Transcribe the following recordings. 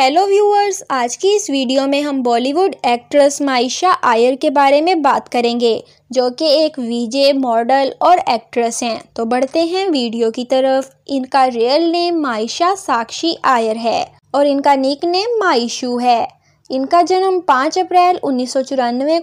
hello viewers आज की इस वीडियो में हम बॉलीवुड एक्ट्रेस माइशा आयर के बारे में बात करेंगे जो कि एक वीजे मॉडल और एक्ट्रेस हैं तो बढ़ते हैं वीडियो की तरफ इनका रियल नेम माइशा साक्षी आयर है और इनका निक नेम माइशू है इनका जन्म 5 अप्रैल उन्नीस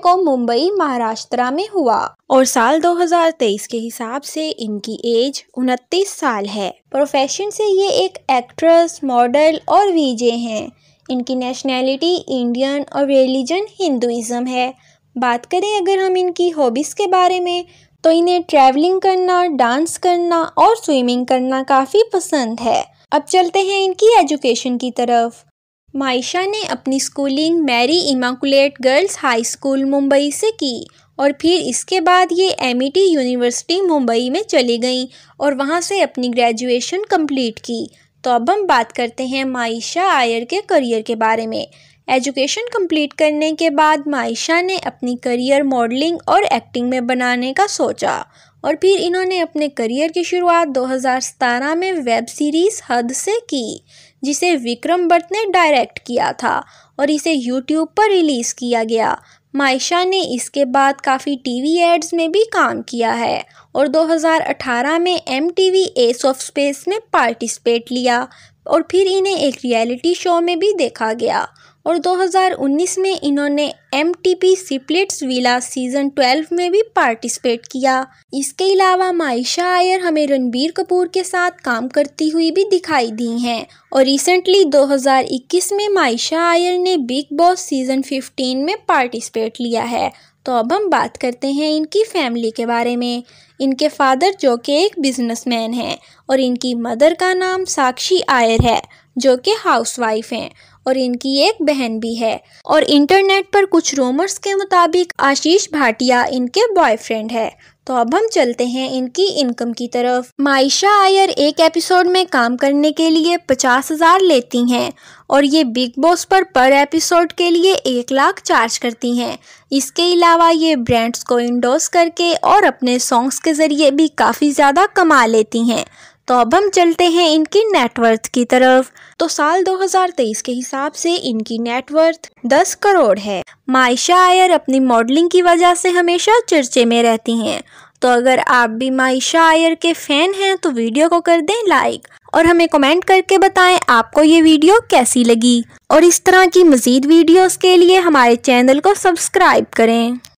को मुंबई महाराष्ट्र में हुआ और साल 2023 के हिसाब से इनकी एज उनतीस साल है प्रोफेशन से ये एक एक्ट्रेस मॉडल और वीजे हैं इनकी नेशनैलिटी इंडियन और रिलीजन हिंदुज़म है बात करें अगर हम इनकी हॉबीज़ के बारे में तो इन्हें ट्रैवलिंग करना डांस करना और स्विमिंग करना काफ़ी पसंद है अब चलते हैं इनकी एजुकेशन की तरफ मायशा ने अपनी schooling Mary Immaculate girls high school Mumbai से की और फिर इसके बाद ये एम e यूनिवर्सिटी मुंबई में चली गई और वहाँ से अपनी ग्रेजुएशन कंप्लीट की तो अब हम बात करते हैं मायशा आयर के करियर के बारे में एजुकेशन कंप्लीट करने के बाद मायशा ने अपनी करियर मॉडलिंग और एक्टिंग में बनाने का सोचा और फिर इन्होंने अपने करियर की शुरुआत 2017 में वेब सीरीज़ हद से की जिसे विक्रम भट्ट ने डायरेक्ट किया था और इसे यूट्यूब पर रिलीज़ किया गया मायशा ने इसके बाद काफ़ी टीवी एड्स में भी काम किया है और 2018 में M T V ace of space में पार्टिसिपेट लिया और फिर इन्हें एक रियलिटी शो में भी देखा गया और 2019 में इन्होंने M T V Splitsvilla season 12 में भी पार्टिसिपेट किया इसके अलावा मायशा आयर हमें रणबीर कपूर के साथ काम करती हुई भी दिखाई दी हैं और रिसेंटली 2021 में मायशा आयर ने बिग बॉस सीज़न 15 में पार्टिसिपेट लिया है तो अब हम बात करते हैं इनकी फैमिली के बारे में इनके फादर जो कि एक बिजनेसमैन हैं और इनकी मदर का नाम साक्षी आयर है जो कि हाउसवाइफ हैं और इनकी एक बहन भी है और इंटरनेट पर कुछ रूमर्स के मुताबिक आशीष भाटिया इनके बॉयफ्रेंड है तो अब हम चलते हैं इनकी इनकम की तरफ मायशा आयर एक एपिसोड में काम करने के लिए पचास हज़ार लेती हैं और ये बिग बॉस पर पर एपिसोड के लिए एक लाख चार्ज करती हैं इसके अलावा ये ब्रांड्स को इंडोस करके और अपने सॉन्ग्स के ज़रिए भी काफ़ी ज़्यादा कमा लेती हैं तो अब हम चलते हैं इनकी नेटवर्थ की तरफ तो साल 2023 के हिसाब से इनकी नेटवर्थ 10 करोड़ है मायशा आयर अपनी मॉडलिंग की वजह से हमेशा चर्चे में रहती हैं तो अगर आप भी मायशा आयर के फ़ैन हैं तो वीडियो को कर दें लाइक और हमें कमेंट करके बताएं आपको ये वीडियो कैसी लगी और इस तरह की मज़ीद वीडियोस के लिए हमारे चैनल को सब्सक्राइब करें